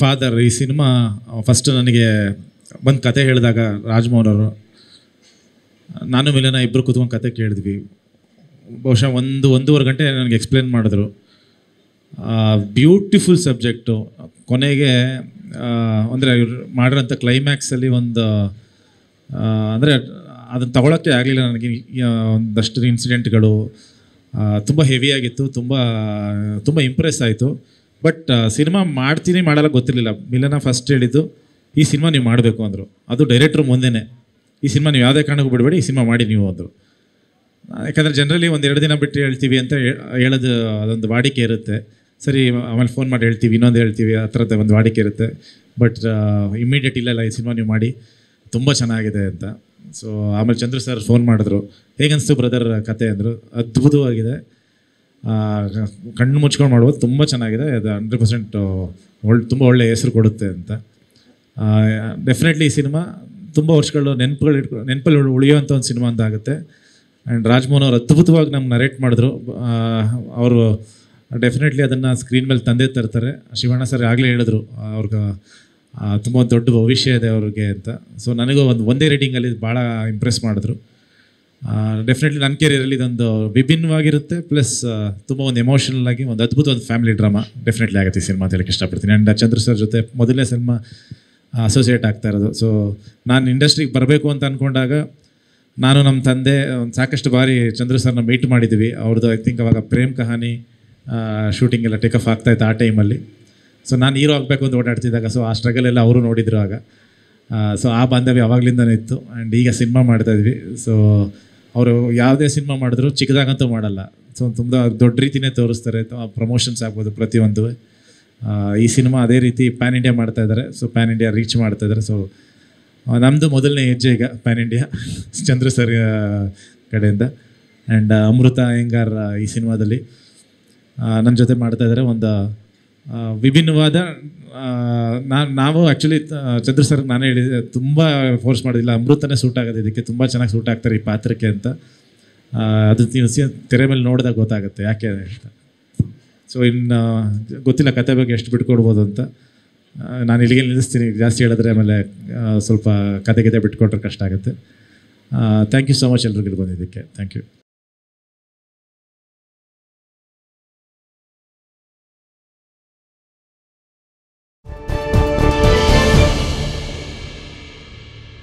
father ಈ cinema first ನನಗೆ ಬಂದು ಕತೆ ಹೇಳಿದಾಗ ರಾಜ್ಮೋಹನ್ ಅವರು ನಾನು ಮಿಲನ ಇಬ್ಬರು ಕೂತ್ಕೊಂಡು ಕತೆ ಕೇಳಿದ್ವಿ ಬಹುಶಃ ಒಂದು ಒಂದೂವರೆ ಗಂಟೆ ನನಗೆ ಎಕ್ಸ್ಪ್ಲೇನ್ ಮಾಡಿದ್ರು ಬ್ಯೂಟಿಫುಲ್ ಸಬ್ಜೆಕ್ಟು ಕೊನೆಗೆ ಅಂದರೆ ಇವ್ರು ಮಾಡಿರೋಂಥ ಕ್ಲೈಮ್ಯಾಕ್ಸಲ್ಲಿ ಒಂದು ಅಂದರೆ ಅದನ್ನು ತಗೊಳಕ್ಕೆ ಆಗಲಿಲ್ಲ ನನಗೆ ಒಂದಷ್ಟು ಇನ್ಸಿಡೆಂಟ್ಗಳು ತುಂಬ ಹೆವಿಯಾಗಿತ್ತು ತುಂಬ ತುಂಬ ಇಂಪ್ರೆಸ್ ಆಯಿತು ಬಟ್ ಸಿನಿಮಾ uh, ಮಾಡ್ತೀನಿ ಮಾಡಲ್ಲ ಗೊತ್ತಿರಲಿಲ್ಲ ಮಿಲನ ಫಸ್ಟ್ ಹೇಳಿದ್ದು ಈ ಸಿನಿಮಾ ನೀವು ಮಾಡಬೇಕು ಅಂದರು ಅದು ಡೈರೆಕ್ಟ್ರ್ ಮುಂದೆನೇ ಈ ಸಿನಿಮಾ ನೀವು ಯಾವುದೇ ಕಾರಣಕ್ಕೂ ಬಿಡಬೇಡಿ ಈ ಸಿನಿಮಾ ಮಾಡಿ ನೀವು ಅಂದರು ಯಾಕಂದರೆ ಜನರಲಿ ಒಂದು ಎರಡು ದಿನ ಬಿಟ್ಟು ಹೇಳ್ತೀವಿ ಅಂತ ಹೇಳೋದು ಅದೊಂದು ವಾಡಿಕೆ ಇರುತ್ತೆ ಸರಿ ಆಮೇಲೆ ಫೋನ್ ಮಾಡಿ ಹೇಳ್ತೀವಿ ಇನ್ನೊಂದು ಹೇಳ್ತೀವಿ ಆ ಥರದ ಒಂದು ವಾಡಿಕೆ ಇರುತ್ತೆ ಬಟ್ ಇಮ್ಮಿಡಿಯೇಟ್ ಇಲ್ಲಲ್ಲ ಈ ಸಿನಿಮಾ ನೀವು ಮಾಡಿ ತುಂಬ ಚೆನ್ನಾಗಿದೆ ಅಂತ ಸೊ ಆಮೇಲೆ ಚಂದ್ರು ಸರ್ ಫೋನ್ ಮಾಡಿದ್ರು ಹೇಗನ್ನಿಸ್ತು ಬ್ರದರ್ ಕತೆ ಅಂದರು ಅದ್ಭುತವಾಗಿದೆ ಕಣ್ಣು ಮುಚ್ಕೊಂಡು ಮಾಡ್ಬೋದು ತುಂಬ ಚೆನ್ನಾಗಿದೆ ಅದು ಹಂಡ್ರೆಡ್ ಪರ್ಸೆಂಟ್ ಒಳ್ಳೆ ತುಂಬ ಒಳ್ಳೆಯ ಹೆಸರು ಕೊಡುತ್ತೆ ಅಂತ ಡೆಫಿನೆಟ್ಲಿ ಈ ಸಿನಿಮಾ ತುಂಬ ವರ್ಷಗಳು ನೆನಪುಗಳು ಇಟ್ಕೊ ನೆನಪಲ್ಲಿ ಉಳಿಯುವಂಥ ಒಂದು ಸಿನಿಮಾ ಅಂತ ಆಗುತ್ತೆ ಆ್ಯಂಡ್ ರಾಜ್ಮೋಹನ್ ಅವರು ಅದ್ಭುತವಾಗಿ ನಮ್ಗೆ ನರೇಟ್ ಮಾಡಿದ್ರು ಅವರು ಡೆಫಿನೆಟ್ಲಿ ಅದನ್ನು ಸ್ಕ್ರೀನ್ ಮೇಲೆ ತಂದೆ ತರ್ತಾರೆ ಶಿವಣ್ಣ ಸರ್ ಆಗಲೇ ಹೇಳಿದ್ರು ಅವ್ರಿಗೆ ತುಂಬ ದೊಡ್ಡ ಭವಿಷ್ಯ ಇದೆ ಅವ್ರಿಗೆ ಅಂತ ಸೊ ನನಗೂ ಒಂದು ಒಂದೇ ರೇಟಿಂಗಲ್ಲಿ ಭಾಳ ಇಂಪ್ರೆಸ್ ಮಾಡಿದ್ರು ಡೆಫಿನೆಟ್ಲಿ ನನ್ನ ಕೆರಿಯರಲ್ಲಿ ಇದೊಂದು ವಿಭಿನ್ನವಾಗಿರುತ್ತೆ ಪ್ಲಸ್ ತುಂಬ ಒಂದು ಎಮೋಷನಲ್ ಆಗಿ ಒಂದು ಅದ್ಭುತ ಒಂದು ಫ್ಯಾಮಿಲಿ ಡ್ರಾಮಾ ಡೆಫಿನೆಟ್ಲಿ ಆಗುತ್ತೆ ಈ ಸಿನಿಮಾ ಅಂತ ಇಷ್ಟಪಡ್ತೀನಿ ಆ್ಯಂಡ್ ಚಂದ್ರ ಸರ್ ಜೊತೆ ಮೊದಲನೇ ಸಿನಿಮಾ ಅಸೋಸಿಯೇಟ್ ಆಗ್ತಾ ಇರೋದು ಸೊ ನಾನು ಇಂಡಸ್ಟ್ರಿಗೆ ಬರಬೇಕು ಅಂತ ಅಂದ್ಕೊಂಡಾಗ ನಾನು ನಮ್ಮ ತಂದೆ ಒಂದು ಸಾಕಷ್ಟು ಬಾರಿ ಚಂದ್ರ ಸರ್ನ ಮೀಟ್ ಮಾಡಿದ್ವಿ ಅವ್ರದ್ದು ಐ ಥಿಂಕ್ ಅವಾಗ ಪ್ರೇಮ್ ಕಹಾನಿ ಶೂಟಿಂಗ್ ಎಲ್ಲ ಟೇಕಫ್ ಆಫ್ ಆಗ್ತಾಯಿತ್ತು ಆ ಟೈಮಲ್ಲಿ ಸೊ ನಾನು ಹೀರೋ ಆಗಬೇಕು ಅಂತ ಓಡಾಡ್ತಿದ್ದಾಗ ಸೊ ಆ ಸ್ಟ್ರಗಲ್ ಎಲ್ಲ ಅವರು ನೋಡಿದ್ರು ಆಗ ಸೊ ಆ ಬಾಂಧವ್ಯ ಅವಾಗ್ಲಿಂದನೇ ಇತ್ತು ಆ್ಯಂಡ್ ಈಗ ಸಿನಿಮಾ ಮಾಡ್ತಾಯಿದ್ವಿ ಸೊ ಅವರು ಯಾವುದೇ ಸಿನಿಮಾ ಮಾಡಿದ್ರು ಚಿಕ್ಕದಾಗಂತೂ ಮಾಡಲ್ಲ ಸೊ ತುಂಬ ದೊಡ್ಡ ರೀತಿನೇ ತೋರಿಸ್ತಾರೆ ಪ್ರಮೋಷನ್ಸ್ ಆಗ್ಬೋದು ಪ್ರತಿಯೊಂದು ಈ ಸಿನಿಮಾ ಅದೇ ರೀತಿ ಪ್ಯಾನ್ ಇಂಡಿಯಾ ಮಾಡ್ತಾ ಇದ್ದಾರೆ ಸೊ ಪ್ಯಾನ್ ಇಂಡಿಯಾ ರೀಚ್ ಮಾಡ್ತಾ ಇದ್ದಾರೆ ಸೊ ನಮ್ಮದು ಮೊದಲನೇ ಹೆಜ್ಜೆ ಈಗ ಪ್ಯಾನ್ ಇಂಡಿಯಾ ಚಂದ್ರ ಸರ್ ಕಡೆಯಿಂದ ಆ್ಯಂಡ್ ಅಮೃತ ಅಯ್ಯಂಗಾರ್ ಈ ಸಿನಿಮಾದಲ್ಲಿ ನನ್ನ ಜೊತೆ ಮಾಡ್ತಾ ಇದ್ದಾರೆ ಒಂದು ವಿಭಿನ್ನವಾದ ನಾನು ನಾವು ಆ್ಯಕ್ಚುಲಿ ಚಂದ್ರ ಸರ್ ನಾನೇ ಹೇಳಿದೆ ತುಂಬ ಫೋರ್ಸ್ ಮಾಡೋದಿಲ್ಲ ಅಮೃತನೇ ಸೂಟ್ ಆಗೋದು ಇದಕ್ಕೆ ತುಂಬ ಚೆನ್ನಾಗಿ ಸೂಟ್ ಆಗ್ತಾರೆ ಈ ಪಾತ್ರಕ್ಕೆ ಅಂತ ಅದು ನೀವು ತೆರೆ ಮೇಲೆ ನೋಡಿದಾಗ ಗೊತ್ತಾಗುತ್ತೆ ಯಾಕೆ ಅಂತ ಸೊ ಇನ್ನು ಗೊತ್ತಿಲ್ಲ ಕತೆ ಬಗ್ಗೆ ಎಷ್ಟು ಬಿಟ್ಕೊಡ್ಬೋದು ಅಂತ ನಾನು ಇಲ್ಲಿಗೆ ನಿಲ್ಲಿಸ್ತೀನಿ ಜಾಸ್ತಿ ಹೇಳಿದ್ರೆ ಆಮೇಲೆ ಸ್ವಲ್ಪ ಕತೆ ಕತೆ ಬಿಟ್ಕೊಟ್ರೆ ಕಷ್ಟ ಆಗುತ್ತೆ ಥ್ಯಾಂಕ್ ಯು ಸೊ ಮಚ್ ಎಲ್ರಿಗೂ ಬಂದಿದ್ದಕ್ಕೆ ಥ್ಯಾಂಕ್ ಯು